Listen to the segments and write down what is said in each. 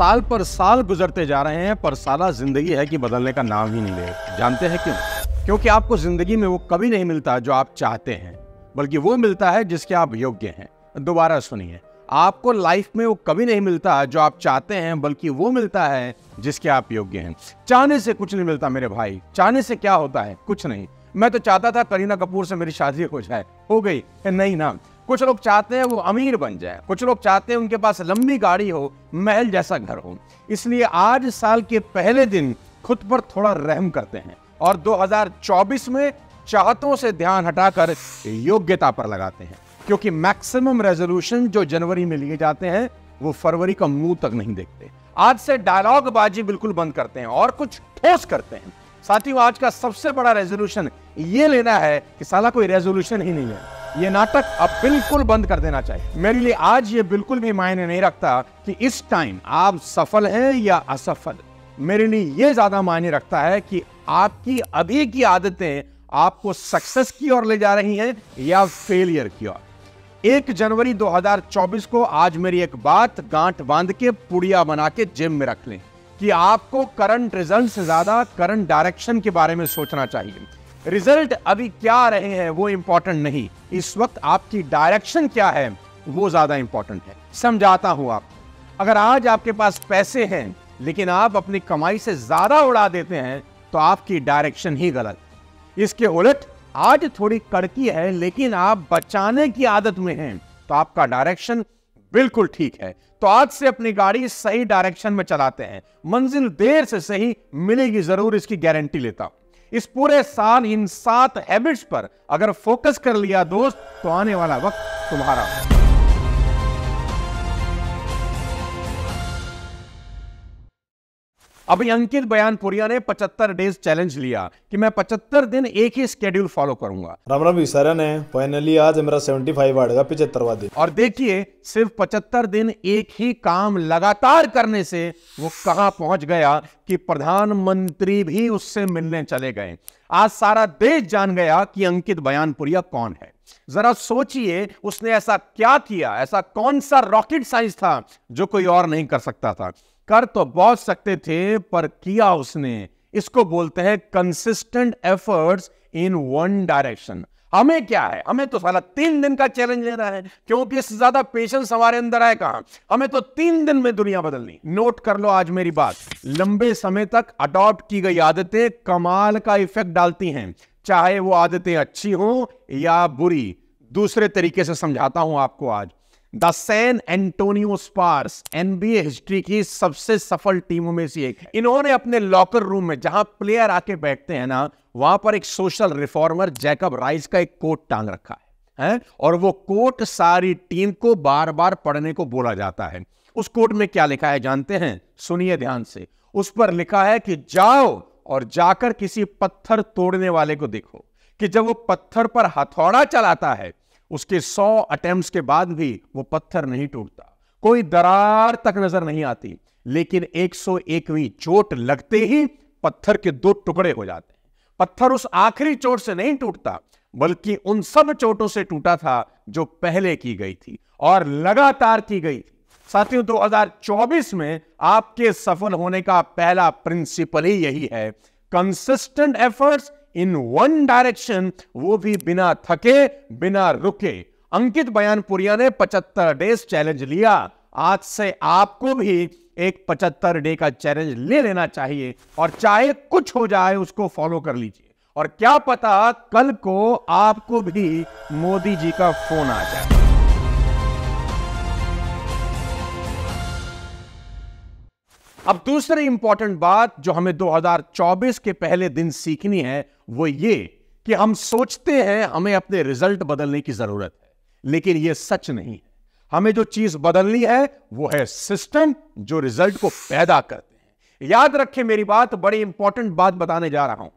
साल पर साल गुजरते जा रहे हैं पर सारा जिंदगी है कि बदलने का नाम ही नहीं ले जानते हैं क्यों क्योंकि आपको जिंदगी में वो कभी नहीं मिलता जो आप चाहते हैं बल्कि वो मिलता है जिसके आप योग्य हैं दोबारा सुनिए आपको लाइफ में वो कभी नहीं मिलता जो आप चाहते हैं बल्कि वो मिलता है जिसके आप योग्य हैं चाहने से कुछ नहीं मिलता मेरे भाई चाहने से क्या होता है कुछ नहीं मैं तो चाहता था करीना कपूर से मेरी शादी हो जाए हो गई नहीं ना कुछ लोग चाहते हैं वो अमीर बन जाए कुछ लोग चाहते हैं उनके पास लंबी गाड़ी हो महल जैसा घर हो इसलिए आज साल के पहले दिन खुद पर थोड़ा रहम करते हैं और 2024 में चाहतों से ध्यान हटाकर योग्यता पर लगाते हैं क्योंकि मैक्सिमम रेजोल्यूशन जो जनवरी में लिए जाते हैं वो फरवरी का मुंह तक नहीं देखते आज से डायलॉग बाजी बिल्कुल बंद करते हैं और कुछ ठोस करते हैं साथियों आज का सबसे बड़ा रेजोल्यूशन ये लेना है कि साला कोई रेजोल्यूशन ही नहीं है ये नाटक अब बिल्कुल बंद कर देना चाहिए मेरे लिए आज ये बिल्कुल भी मायने नहीं रखता कि इस टाइम आप सफल हैं या असफल मेरे लिए ये ज्यादा मायने रखता है कि आपकी अभी की आदतें आपको सक्सेस की ओर ले जा रही हैं या फेलियर की ओर एक जनवरी 2024 को आज मेरी एक बात गांठ बांध के पुड़िया बना के जिम में रख लें कि आपको करंट रिजल्ट से ज़्यादा करंट डायरेक्शन के बारे में सोचना चाहिए रिजल्ट अभी क्या रहे हैं वो इंपॉर्टेंट नहीं इस वक्त आपकी डायरेक्शन क्या है वो ज़्यादा इंपॉर्टेंट है समझाता हूँ आप अगर आज आपके पास पैसे हैं लेकिन आप अपनी कमाई से ज़्यादा उड़ा देते हैं तो आपकी डायरेक्शन ही गलत इसके उलट आज थोड़ी कड़की है लेकिन आप बचाने की आदत में हैं तो आपका डायरेक्शन बिल्कुल ठीक है तो आज से अपनी गाड़ी सही डायरेक्शन में चलाते हैं मंजिल देर से सही मिलेगी जरूर इसकी गारंटी लेता हूं इस पूरे साल इन सात हैबिट्स पर अगर फोकस कर लिया दोस्त तो आने वाला वक्त तुम्हारा अभी अंकित बयानपुरिया ने 75 डेज चैलेंज लिया कि मैं 75 दिन एक ही स्केड्यूल फॉलो करूंगा राम राम विसारन ने फाइनली आज मेरा 75 फाइव आर्ड का पिछहत्तरवा दिन और देखिए सिर्फ 75 दिन एक ही काम लगातार करने से वो कहां पहुंच गया कि प्रधानमंत्री भी उससे मिलने चले गए आज सारा देश जान गया कि अंकित बयानपुरिया कौन है जरा सोचिए उसने ऐसा क्या किया ऐसा कौन सा रॉकेट साइंस था जो कोई और नहीं कर सकता था कर तो बहुत सकते थे पर किया उसने इसको बोलते हैं consistent efforts in one direction हमें क्या है हमें तो साला तीन दिन का चैलेंज लेना है क्योंकि इससे ज्यादा पेशेंस हमारे अंदर आए कहा हमें तो तीन दिन में दुनिया बदलनी नोट कर लो आज मेरी बात लंबे समय तक अडॉप्ट की गई आदतें कमाल का इफेक्ट डालती हैं चाहे वो आदतें अच्छी हो या बुरी दूसरे तरीके से समझाता हूं आपको आज the San Antonio Spurs NBA history की सबसे सफल टीमों में से एक इन्होंने अपने लॉकर रूम में जहां प्लेयर आके बैठते हैं ना वहां पर एक सोशल रिफॉर्मर जैकब राइस का एक कोट टांग रखा है हैं और वो कोट सारी टीम को बार बार पढ़ने को बोला जाता है उस कोट में क्या लिखा है जानते हैं सुनिए ध्यान से उस पर लिखा है कि जाओ और जाकर किसी पत्थर तोड़ने वाले को देखो कि जब वो पत्थर पर हथौड़ा चलाता है उसके सौ अटेम्प्ट के बाद भी वो पत्थर नहीं टूटता कोई दरार तक नजर नहीं आती लेकिन 101वीं चोट लगते ही पत्थर के दो टुकड़े हो जाते हैं पत्थर उस आखिरी चोट से नहीं टूटता बल्कि उन सब चोटों से टूटा था जो पहले की गई थी और लगातार की गई थी साथियों 2024 में आपके सफल होने का पहला प्रिंसिपल ही यही है consistent efforts in one direction वो भी बिना थके बिना रुके अंकित बयानपुरिया ने 75 डेज चैलेंज लिया आज से आपको भी एक 75 डे का चैलेंज ले लेना चाहिए और चाहे कुछ हो जाए उसको फॉलो कर लीजिए और क्या पता कल को आपको भी मोदी जी का फोन आ जाए अब दूसरी इंपॉर्टेंट बात जो हमें 2024 के पहले दिन सीखनी है वो ये कि हम सोचते हैं हमें अपने रिजल्ट बदलने की जरूरत है लेकिन यह सच नहीं है हमें जो चीज बदलनी है वो है सिस्टम जो रिजल्ट को पैदा करते हैं याद रखें मेरी बात बड़ी इंपॉर्टेंट बात बताने जा रहा हूं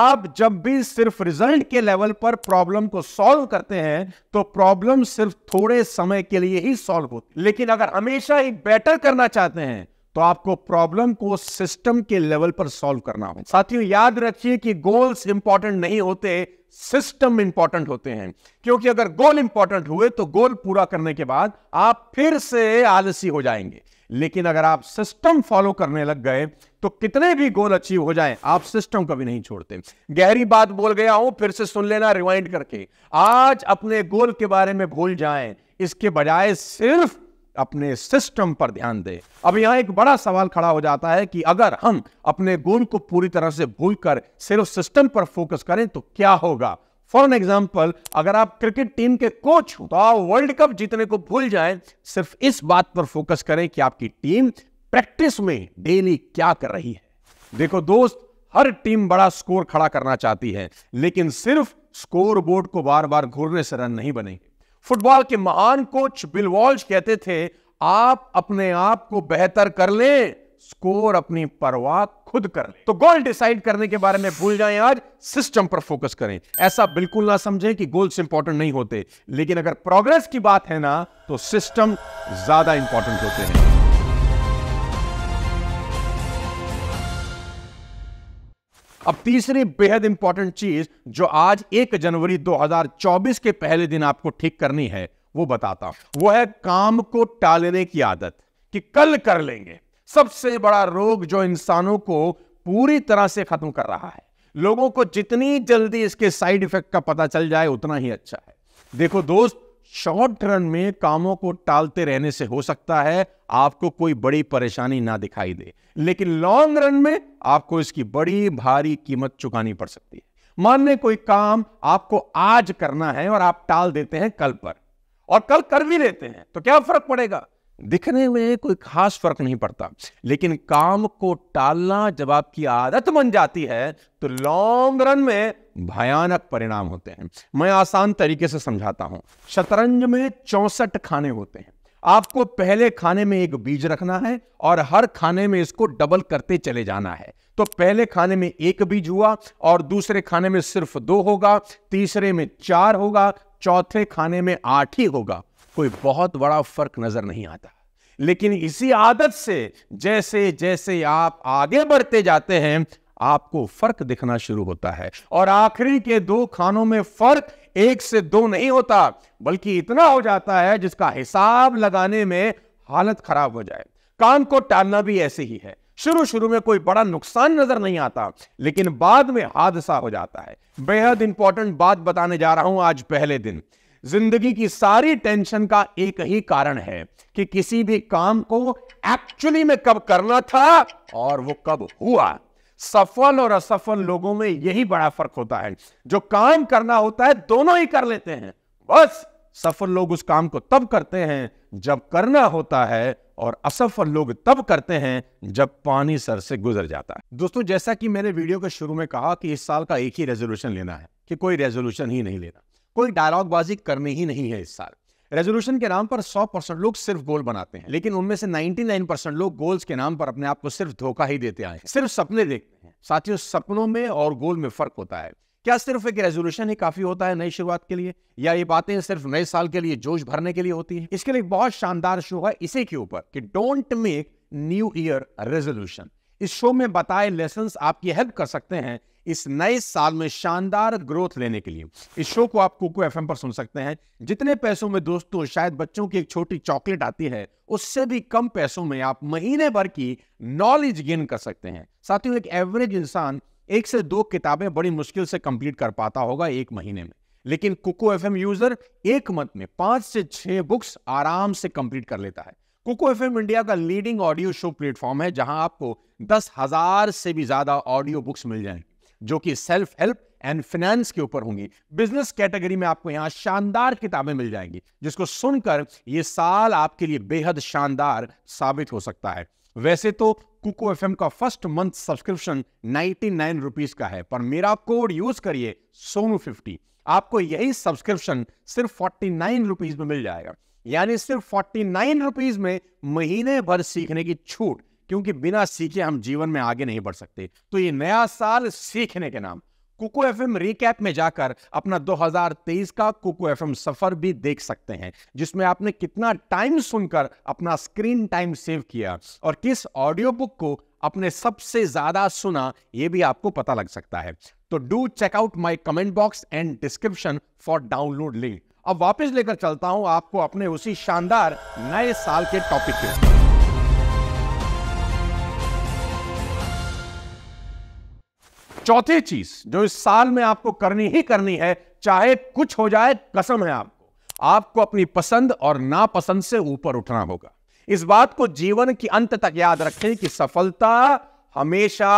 आप जब भी सिर्फ रिजल्ट के लेवल पर प्रॉब्लम को सॉल्व करते हैं तो प्रॉब्लम सिर्फ थोड़े समय के लिए ही सॉल्व होती लेकिन अगर हमेशा ही बेटर करना चाहते हैं तो आपको प्रॉब्लम को सिस्टम के लेवल पर सॉल्व करना हो साथियों याद रखिए कि गोल्स इंपॉर्टेंट नहीं होते सिस्टम इंपॉर्टेंट होते हैं क्योंकि अगर गोल इंपॉर्टेंट हुए तो गोल पूरा करने के बाद आप फिर से आलसी हो जाएंगे लेकिन अगर आप सिस्टम फॉलो करने लग गए तो कितने भी गोल अचीव हो जाए आप सिस्टम कभी नहीं छोड़ते गहरी बात बोल गया हूं फिर से सुन लेना रिवाइंड करके आज अपने गोल के बारे में भूल जाएं इसके बजाय सिर्फ अपने सिस्टम पर ध्यान दें अब यहाँ एक बड़ा सवाल खड़ा हो जाता है कि अगर हम अपने गोल को पूरी तरह से भूलकर सिर्फ सिस्टम पर फोकस करें तो क्या होगा फॉर एग्जाम्पल अगर आप क्रिकेट टीम के कोच हो तो आप वर्ल्ड कप जीतने को भूल जाए सिर्फ इस बात पर फोकस करें कि आपकी टीम प्रैक्टिस में डेली क्या कर रही है देखो दोस्त हर टीम बड़ा स्कोर खड़ा करना चाहती है लेकिन सिर्फ स्कोर बोर्ड को बार बार घूरने से रन नहीं बनेंगे फुटबॉल के महान कोच बिल वॉल्श कहते थे आप अपने आप को बेहतर कर लें स्कोर अपनी परवाह खुद कर ले तो गोल डिसाइड करने के बारे में भूल जाएं आज सिस्टम पर फोकस करें ऐसा बिल्कुल ना समझें कि गोल्स इंपॉर्टेंट नहीं होते लेकिन अगर प्रोग्रेस की बात है ना तो सिस्टम ज्यादा इंपॉर्टेंट होते हैं अब तीसरी बेहद इंपॉर्टेंट चीज जो आज 1 जनवरी 2024 के पहले दिन आपको ठीक करनी है वो बताता हूं वो है काम को टालने की आदत कि कल कर लेंगे सबसे बड़ा रोग जो इंसानों को पूरी तरह से खत्म कर रहा है लोगों को जितनी जल्दी इसके साइड इफेक्ट का पता चल जाए उतना ही अच्छा है देखो दोस्त शॉर्ट रन में कामों को टालते रहने से हो सकता है आपको कोई बड़ी परेशानी ना दिखाई दे लेकिन लॉन्ग रन में आपको इसकी बड़ी भारी कीमत चुकानी पड़ सकती है मान लें कोई काम आपको आज करना है और आप टाल देते हैं कल पर और कल कर भी लेते हैं तो क्या फर्क पड़ेगा दिखने में कोई खास फर्क नहीं पड़ता लेकिन काम को टालना जब आपकी आदत बन जाती है तो लॉन्ग रन में भयानक परिणाम होते हैं मैं आसान तरीके से समझाता हूं शतरंज में चौसठ खाने होते हैं आपको पहले खाने में एक बीज रखना है और हर खाने में इसको डबल करते चले जाना है तो पहले खाने में एक बीज हुआ और दूसरे खाने में सिर्फ दो होगा तीसरे में चार होगा चौथे खाने में आठ ही होगा कोई बहुत बड़ा फर्क नजर नहीं आता लेकिन इसी आदत से जैसे जैसे आप आगे बढ़ते जाते हैं आपको फर्क दिखना शुरू होता है और आखिरी के दो खानों में फर्क एक से दो नहीं होता बल्कि इतना हो जाता है जिसका हिसाब लगाने में हालत खराब हो जाए काम को टालना भी ऐसे ही है शुरू शुरू में कोई बड़ा नुकसान नजर नहीं आता लेकिन बाद में हादसा हो जाता है बेहद इंपॉर्टेंट बात बताने जा रहा हूं आज पहले दिन जिंदगी की सारी टेंशन का एक ही कारण है कि किसी भी काम को एक्चुअली में कब करना था और वो कब हुआ सफल और असफल लोगों में यही बड़ा फर्क होता है जो काम करना होता है दोनों ही कर लेते हैं बस सफल लोग उस काम को तब करते हैं जब करना होता है और असफल लोग तब करते हैं जब पानी सर से गुजर जाता है दोस्तों जैसा कि मैंने वीडियो के शुरू में कहा कि इस साल का एक ही रेजोल्यूशन लेना है कि कोई रेजोल्यूशन ही नहीं लेना कोई डायलॉगबाजी करनी ही नहीं है इस साल रेजोल्यूशन के नाम पर 100 परसेंट लोग सिर्फ गोल बनाते हैं लेकिन उनमें से 99 परसेंट लोग गोल्स के नाम पर अपने आप को सिर्फ धोखा ही देते आए सिर्फ सपने देखते हैं साथियों सपनों में और गोल में फर्क होता है क्या सिर्फ एक रेजोल्यूशन ही काफी होता है नई शुरुआत के लिए या ये बातें सिर्फ नए साल के लिए जोश भरने के लिए होती है इसके लिए बहुत शानदार शो है इसी के ऊपर कि don't make new year resolution इस शो में बताए लेसन आपकी हेल्प कर सकते हैं इस नए साल में शानदार ग्रोथ लेने के लिए इस शो को आप कोको एफ पर सुन सकते हैं जितने पैसों में दोस्तों शायद बच्चों की एक छोटी चॉकलेट आती है उससे भी कम पैसों में आप महीने भर की नॉलेज गेन कर सकते हैं साथियों एक एवरेज इंसान एक से दो किताबें बड़ी मुश्किल से कंप्लीट कर पाता होगा एक महीने में लेकिन कुको एफ यूजर एक मंथ में पांच से छह बुक्स आराम से कंप्लीट कर लेता है कुको एफ इंडिया का लीडिंग ऑडियो शो प्लेटफॉर्म है जहां आपको दस हजार से भी ज्यादा ऑडियो बुक्स मिल जाएंगे जो कि सेल्फ हेल्प एंड फाइनेंस के ऊपर होंगी बिजनेस कैटेगरी में आपको यहां शानदार किताबें मिल जाएंगी जिसको सुनकर ये साल आपके लिए बेहद शानदार साबित हो सकता है वैसे तो कुको एफ का first month subscription ninety nine rupees का है पर मेरा कोड यूज करिए सोनू फिफ्टी आपको यही सब्सक्रिप्शन सिर्फ फोर्टी नाइन रुपीज में मिल जाएगा यानी सिर्फ फोर्टी नाइन रुपीज में महीने भर सीखने की छूट क्योंकि बिना सीखे हम जीवन में आगे नहीं बढ़ सकते तो ये नया साल सीखने के नाम कुको एफ रिकैप में जाकर अपना 2023 का कुको एफ सफर भी देख सकते हैं जिसमें आपने कितना टाइम सुनकर अपना स्क्रीन टाइम सेव किया और किस ऑडियो बुक को अपने सबसे ज्यादा सुना यह भी आपको पता लग सकता है तो do check out my comment box and description for download link अब वापस लेकर चलता हूं आपको अपने उसी शानदार नए साल के टॉपिक के चौथी चीज जो इस साल में आपको करनी ही करनी है चाहे कुछ हो जाए कसम है आपको आपको अपनी पसंद और नापसंद से ऊपर उठना होगा इस बात को जीवन के अंत तक याद रखें कि सफलता हमेशा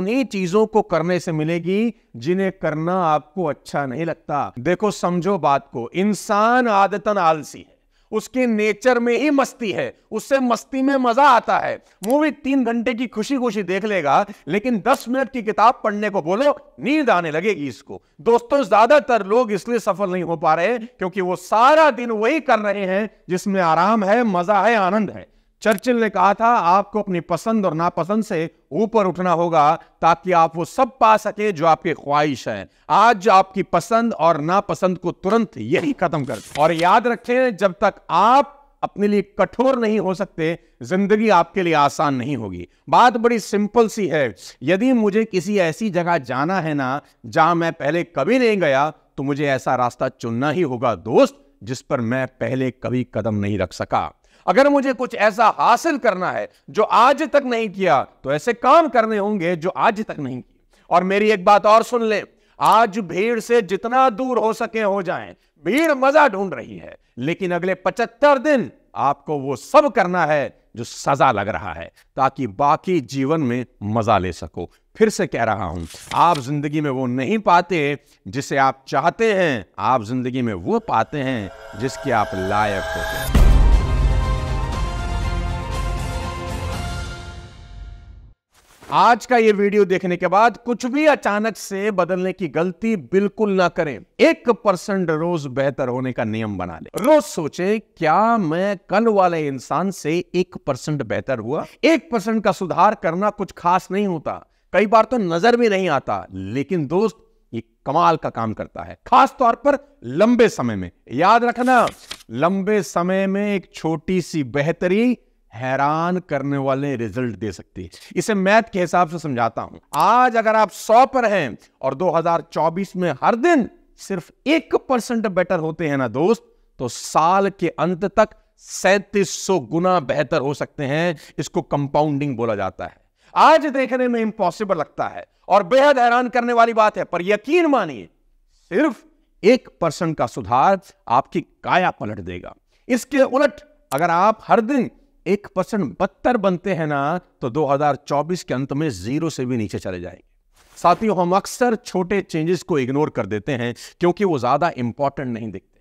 उन्हीं चीजों को करने से मिलेगी जिन्हें करना आपको अच्छा नहीं लगता देखो समझो बात को इंसान आदतन आलसी है उसके नेचर में ही मस्ती है उससे मस्ती में मजा आता है मूवी तीन घंटे की खुशी खुशी देख लेगा लेकिन दस मिनट की किताब पढ़ने को बोलो नींद आने लगेगी इसको दोस्तों ज्यादातर लोग इसलिए सफल नहीं हो पा रहे क्योंकि वो सारा दिन वही कर रहे हैं जिसमें आराम है मजा है आनंद है चर्चिल ने कहा था आपको अपनी पसंद और नापसंद से ऊपर उठना होगा ताकि आप वो सब पा सके जो आपकी ख्वाहिश है आज आपकी पसंद और नापसंद को तुरंत यही खत्म कर और याद रखें जब तक आप अपने लिए कठोर नहीं हो सकते जिंदगी आपके लिए आसान नहीं होगी बात बड़ी सिंपल सी है यदि मुझे किसी ऐसी जगह जाना है ना जहां मैं पहले कभी नहीं गया तो मुझे ऐसा रास्ता चुनना ही होगा दोस्त जिस पर मैं पहले कभी कदम नहीं रख सका अगर मुझे कुछ ऐसा हासिल करना है जो आज तक नहीं किया तो ऐसे काम करने होंगे जो आज तक नहीं किए और मेरी एक बात और सुन ले आज भीड़ से जितना दूर हो सके हो जाए भीड़ मजा ढूंढ रही है लेकिन अगले पचहत्तर दिन आपको वो सब करना है जो सजा लग रहा है ताकि बाकी जीवन में मजा ले सको फिर से कह रहा हूं आप जिंदगी में वो नहीं पाते जिसे आप चाहते हैं आप जिंदगी में वो पाते हैं जिसके आप लायक होते हैं आज का ये वीडियो देखने के बाद कुछ भी अचानक से बदलने की गलती बिल्कुल ना करें एक परसेंट रोज बेहतर होने का नियम बना लें रोज सोचे क्या मैं कल वाले इंसान से एक परसेंट बेहतर हुआ एक परसेंट का सुधार करना कुछ खास नहीं होता कई बार तो नजर भी नहीं आता लेकिन दोस्त ये कमाल का काम करता है खास तौर पर लंबे समय में याद रखना लंबे समय में एक छोटी सी बेहतरी हैरान करने वाले रिजल्ट दे सकती है इसे मैथ के हिसाब से समझाता हूं आज अगर आप सौ पर हैं और 2024 में हर दिन सिर्फ एक परसेंट बेटर होते हैं ना दोस्त तो साल के अंत तक सैतीस गुना बेहतर हो सकते हैं इसको कंपाउंडिंग बोला जाता है आज देखने में इंपॉसिबल लगता है और बेहद हैरान करने वाली बात है पर यकीन मानिए सिर्फ एक परसेंट का सुधार आपकी काया पलट देगा इसके उलट अगर आप हर दिन एक परसेंट बदतर बनते हैं ना तो 2024 के अंत में जीरो से भी नीचे चले जाएंगे साथियों हम अक्सर छोटे चेंजेस को इग्नोर कर देते हैं क्योंकि वो ज्यादा इंपॉर्टेंट नहीं दिखते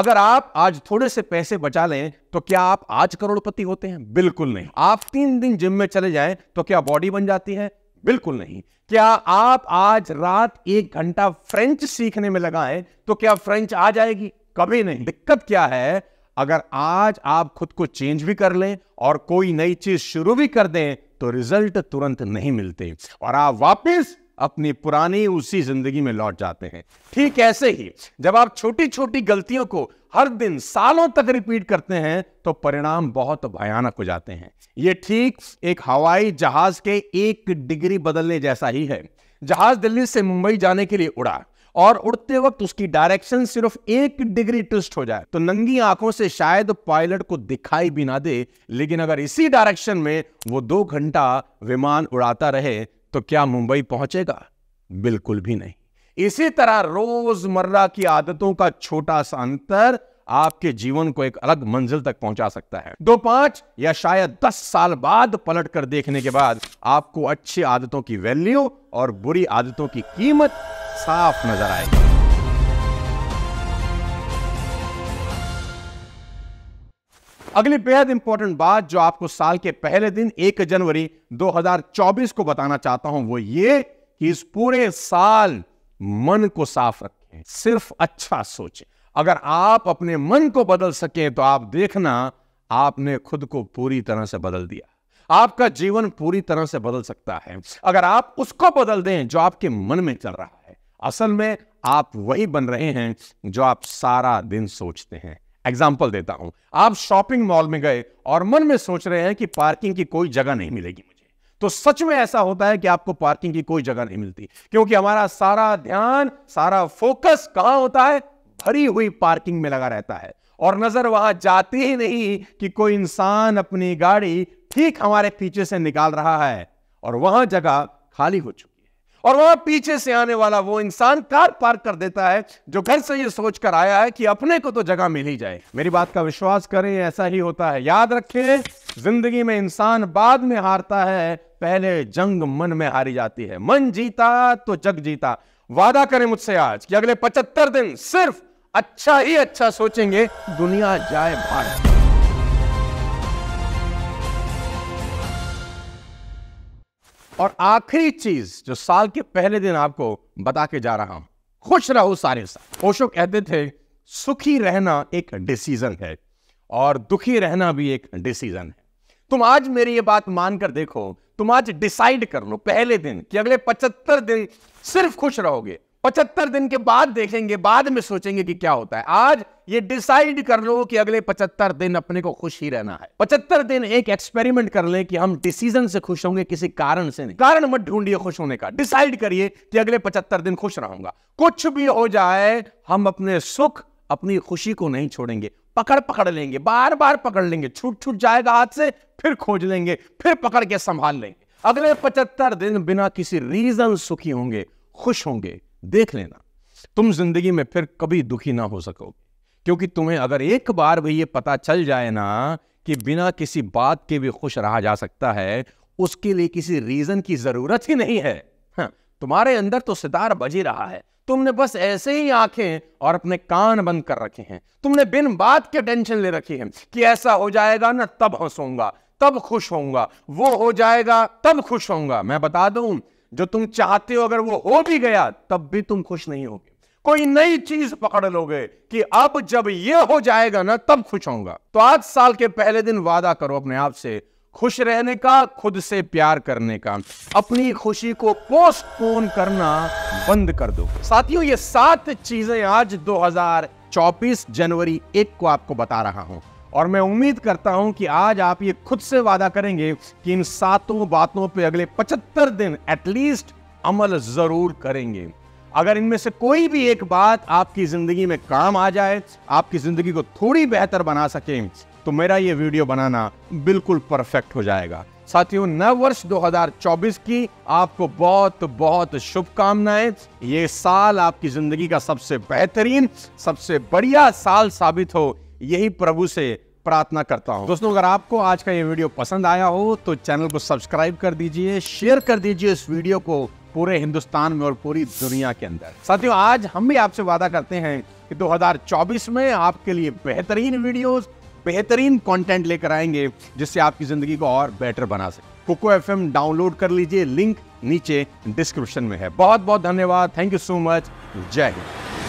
अगर आप आज थोड़े से पैसे बचा लें तो क्या आप आज करोड़पति होते हैं बिल्कुल नहीं आप तीन दिन जिम में चले जाएं तो क्या बॉडी बन जाती है बिल्कुल नहीं क्या आप आज रात एक घंटा फ्रेंच सीखने में लगाएं तो क्या फ्रेंच आ जाएगी कभी नहीं दिक्कत क्या है अगर आज आप खुद को चेंज भी कर लें और कोई नई चीज शुरू भी कर दें तो रिजल्ट तुरंत नहीं मिलते और आप वापस अपनी पुरानी उसी जिंदगी में लौट जाते हैं ठीक ऐसे ही जब आप छोटी छोटी गलतियों को हर दिन सालों तक रिपीट करते हैं तो परिणाम बहुत भयानक हो जाते हैं यह ठीक एक हवाई जहाज के एक डिग्री बदलने जैसा ही है जहाज दिल्ली से मुंबई जाने के लिए उड़ा और उड़ते वक्त उसकी डायरेक्शन सिर्फ एक डिग्री ट्विस्ट हो जाए तो नंगी आंखों से शायद पायलट को दिखाई भी ना दे लेकिन अगर इसी डायरेक्शन में वो दो घंटा विमान उड़ाता रहे तो क्या मुंबई पहुंचेगा बिल्कुल भी नहीं इसी तरह रोजमर्रा की आदतों का छोटा सा अंतर आपके जीवन को एक अलग मंजिल तक पहुंचा सकता है दो पांच या शायद दस साल बाद पलट कर देखने के बाद आपको अच्छी आदतों की वैल्यू और बुरी आदतों की कीमत साफ नजर आएगी अगली बेहद इंपॉर्टेंट बात जो आपको साल के पहले दिन 1 जनवरी 2024 को बताना चाहता हूं वो ये कि इस पूरे साल मन को साफ रखें सिर्फ अच्छा सोचें अगर आप अपने मन को बदल सके तो आप देखना आपने खुद को पूरी तरह से बदल दिया आपका जीवन पूरी तरह से बदल सकता है अगर आप उसको बदल दें जो आपके मन में चल रहा है असल में आप वही बन रहे हैं जो आप सारा दिन सोचते हैं एग्जाम्पल देता हूं आप शॉपिंग मॉल में गए और मन में सोच रहे हैं कि पार्किंग की कोई जगह नहीं मिलेगी मुझे तो सच में ऐसा होता है कि आपको पार्किंग की कोई जगह नहीं मिलती क्योंकि हमारा सारा ध्यान सारा फोकस कहां होता है भरी हुई पार्किंग में लगा रहता है और नजर वहां जाती ही नहीं कि कोई इंसान अपनी गाड़ी ठीक हमारे पीछे से निकाल रहा है और वह जगह खाली हो चुकी और वहां पीछे से आने वाला वो इंसान कार पार्क कर देता है जो घर से ये सोचकर आया है कि अपने को तो जगह मिल ही जाए मेरी बात का विश्वास करें ऐसा ही होता है याद रखें जिंदगी में इंसान बाद में हारता है पहले जंग मन में हारी जाती है मन जीता तो जग जीता वादा करें मुझसे आज कि अगले पचहत्तर दिन सिर्फ अच्छा ही अच्छा सोचेंगे दुनिया जाए भारत और आखिरी चीज जो साल के पहले दिन आपको बता के जा रहा हूं खुश रहो सारे साथ ओशो कहते थे सुखी रहना एक डिसीजन है और दुखी रहना भी एक डिसीजन है तुम आज मेरी ये बात मानकर देखो तुम आज डिसाइड कर लो पहले दिन कि अगले पचहत्तर दिन सिर्फ खुश रहोगे पचहत्तर दिन के बाद देखेंगे बाद में सोचेंगे कि क्या होता है आज ये डिसाइड कर लो कि अगले पचहत्तर दिन अपने को खुश ही रहना है पचहत्तर दिन एक एक्सपेरिमेंट कर लें कि हम डिसीजन से खुश होंगे किसी कारण से नहीं कारण मत ढूंढिए खुश होने का डिसाइड करिए कि अगले पचहत्तर दिन खुश रहूंगा कुछ भी हो जाए हम अपने सुख अपनी खुशी को नहीं छोड़ेंगे पकड़ पकड़ लेंगे बार बार पकड़ लेंगे छूट छूट जाएगा हाथ से फिर खोज लेंगे फिर पकड़ के संभाल लेंगे अगले पचहत्तर दिन बिना किसी रीजन सुखी होंगे खुश होंगे देख लेना तुम जिंदगी में फिर कभी दुखी ना हो सकोगे क्योंकि तुम्हें अगर एक बार भी ये पता चल जाए ना कि बिना किसी बात के भी खुश रहा जा सकता है उसके लिए किसी रीजन की जरूरत ही नहीं है हाँ, तुम्हारे अंदर तो सितार बज ही रहा है तुमने बस ऐसे ही आंखें और अपने कान बंद कर रखे हैं तुमने बिन बात के टेंशन ले रखी है कि ऐसा हो जाएगा ना तब हंसूंगा तब खुश होऊंगा वो हो जाएगा तब खुश होऊंगा मैं बता दूं जो तुम चाहते हो अगर वो हो भी गया तब भी तुम खुश नहीं होगे कोई नई चीज पकड़ लोगे कि अब जब ये हो जाएगा ना तब खुश होगा तो आज साल के पहले दिन वादा करो अपने आप से खुश रहने का खुद से प्यार करने का अपनी खुशी को पोस्टपोन करना बंद कर दो साथियों ये सात चीजें आज 2024 जनवरी एक को आपको बता रहा हूं और मैं उम्मीद करता हूं कि आज आप ये खुद से वादा करेंगे कि इन सातों बातों पे अगले 75 दिन एटलीस्ट अमल जरूर करेंगे अगर इनमें से कोई भी एक बात आपकी ज़िंदगी में काम आ जाए आपकी ज़िंदगी को थोड़ी बेहतर बना सके तो मेरा ये वीडियो बनाना बिल्कुल परफेक्ट हो जाएगा साथियों नव वर्ष 2024 की आपको बहुत बहुत शुभकामनाएं ये साल आपकी ज़िंदगी का सबसे बेहतरीन सबसे बढ़िया साल साबित हो यही प्रभु से प्रार्थना करता हूँ दोस्तों अगर आपको आज का ये वीडियो पसंद आया हो तो चैनल को सब्सक्राइब कर दीजिए शेयर कर दीजिए इस वीडियो को पूरे हिंदुस्तान में और पूरी दुनिया के अंदर साथियों आज हम भी आपसे वादा करते हैं कि 2024 में आपके लिए बेहतरीन वीडियोस बेहतरीन कंटेंट लेकर आएंगे जिससे आपकी जिंदगी को और बेटर बना सके कुको एफ डाउनलोड कर लीजिए लिंक नीचे डिस्क्रिप्शन में है बहुत बहुत धन्यवाद थैंक यू सो मच जय हिंद